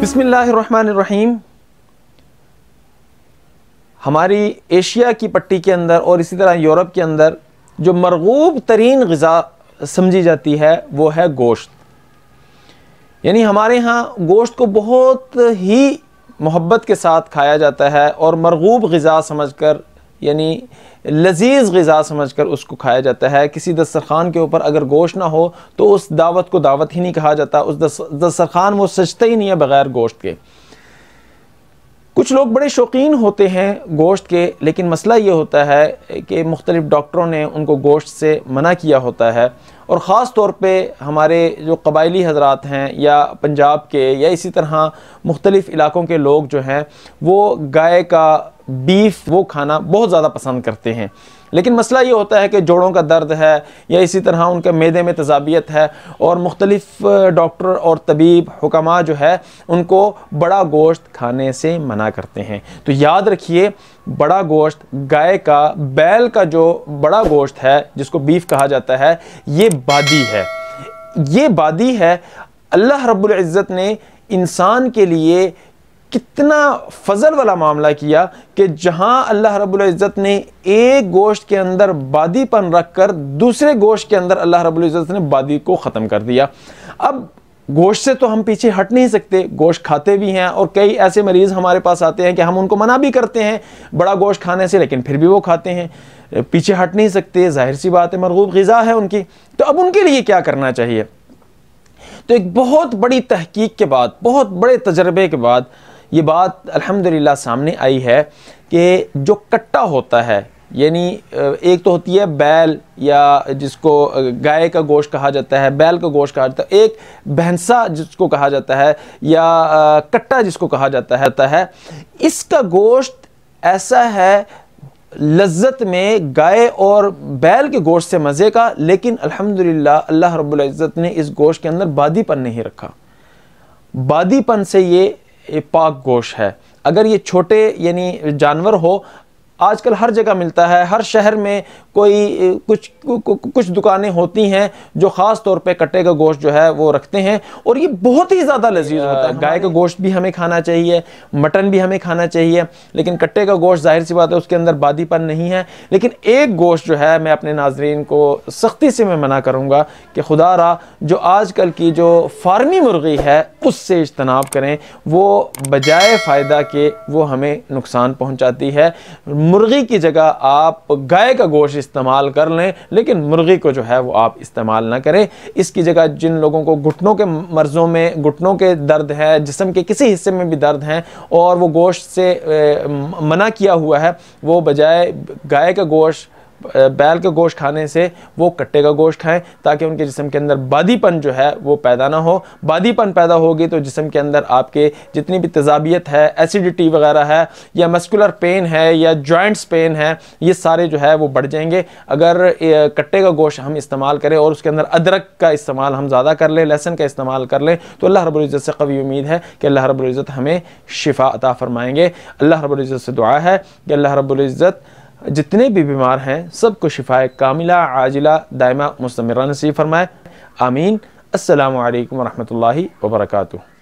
बिस्मिल्लाहिर्रहमानिर्रहीम हमारी एशिया की पट्टी के अंदर और इसी तरह यूरोप के अंदर जो मरगूब तरीन गज़ा समझी जाती है वो है गोश्त यानी हमारे यहाँ गोश्त को बहुत ही मोहब्बत के साथ खाया जाता है और मरगूब गज़ा समझ कर यानी लजीज़ गज़ा समझ कर उसको खाया जाता है किसी दस्तरखान के ऊपर अगर गोश्त ना हो तो उस दावत को दावत ही नहीं कहा जाता उस दस्तरखान वो सजता ही नहीं है बग़ैर गोश्त के कुछ लोग बड़े शौकीन होते हैं गोश्त के लेकिन मसला ये होता है कि मुख्तलिफ़ डॉक्टरों ने उनको गोश्त से मना किया होता है और ख़ास तौर पर हमारे जो कबायली हजरात हैं या पंजाब के या इसी तरह मुख्तलिफ़ इलाक़ों के लोग जो हैं वो गाय का बीफ वो खाना बहुत ज़्यादा पसंद करते हैं लेकिन मसला ये होता है कि जोड़ों का दर्द है या इसी तरह उनके मैदे में तजाबियत है और मुख्तलिफ डॉक्टर और तबीब हुकमा जो है उनको बड़ा गोश्त खाने से मना करते हैं तो याद रखिए बड़ा गोश्त गाय का बैल का जो बड़ा गोश्त है जिसको बीफ कहा जाता है ये बादी है ये बादी है अल्लाह रब्ज़त ने इंसान के लिए कितना फजल वाला मामला किया कि जहां अल्लाह रब्ज़त ने एक गोश्त के अंदर बादीपन रख कर दूसरे गोश्त के अंदर अल्लाह रबुल्जत ने बादी को ख़त्म कर दिया अब गोश्त से तो हम पीछे हट नहीं सकते गोश्त खाते भी हैं और कई ऐसे मरीज़ हमारे पास आते हैं कि हम उनको मना भी करते हैं बड़ा गोश्त खाने से लेकिन फिर भी वो खाते हैं पीछे हट नहीं सकते जाहिर सी बात है मरगूब गज़ा है उनकी तो अब उनके लिए क्या करना चाहिए तो एक बहुत बड़ी तहकीक के बाद बहुत बड़े तजर्बे के बाद ये बात अल्हम्दुलिल्लाह सामने आई है कि जो कट्टा होता है यानी एक तो होती है बैल या जिसको गाय का गोश्त कहा जाता है बैल का गोश्त कहा जाता है एक भैंसा जिसको कहा जाता है या कट्टा जिसको कहा जाता है इसका गोश्त ऐसा है लज्जत में गाय और बैल के गोश्त से मज़े का लेकिन अल्हम्दुलिल्लाह अल्लाह रब्बुल इज़्ज़त ने इस गोश्त के अंदर बादीपन नहीं रखा बादीपन से ये पाक गोश है अगर ये छोटे यानी जानवर हो आजकल हर जगह मिलता है हर शहर में कोई कुछ कुछ दुकानें होती हैं जो ख़ास तौर पे कट्टे का गोश्त जो है वो रखते हैं और ये बहुत ही ज़्यादा लजीज होता है गाय का गोश्त भी हमें खाना चाहिए मटन भी हमें खाना चाहिए लेकिन कट्टे का गोश्त जाहिर सी बात है उसके अंदर बादीपन नहीं है लेकिन एक गोश्त जो है मैं अपने नाजरन को सख्ती से मैं मना करूँगा कि खुदा रहा जो आज की जो फार्मी मुर्गी है उससे इजतनाब करें वो बजाय फ़ायदा के वो हमें नुकसान पहुँचाती है मुर्गी की जगह आप गाय का गोश्त इस्तेमाल कर लें लेकिन मुर्गी को जो है वो आप इस्तेमाल ना करें इसकी जगह जिन लोगों को घुटनों के मर्ज़ों में घुटनों के दर्द है जिसम के किसी हिस्से में भी दर्द हैं और वो गोश्त से मना किया हुआ है वो बजाय गाय का गोश्त बैल का गोश्त खाने से वो कट्टे का गोश्त खाएं ताकि उनके जिसम के अंदर बादीपन जो है वो पैदा ना हो बादीपन पैदा होगी तो जिसम के अंदर आपके जितनी भी तजाबियत है एसिडिटी वगैरह है या मस्कुलर पेन है या जॉइंट्स पेन है ये सारे जो है वो बढ़ जाएंगे अगर कट्टे का गोश्त हम इस्तेमाल करें और उसके अंदर अदरक का इस्तेमाल हम ज़्यादा कर लें लहसन का इस्तेमाल कर लें तो अल्लाह रबुल्ज़त से कभी उम्मीद है कि अल्लाह रबुल्ज़त हमें शिफा अता फ़रमाएँगे अल्लाह रबुल्ज़त से दुआ है कि अल्लाह रबुल्ज़त जितने भी बीमार हैं सबको शिफाए कामिला आजिला दायमा मुस्तमरा नसीब फरमाए आमीन असलकम वरहमल वर्का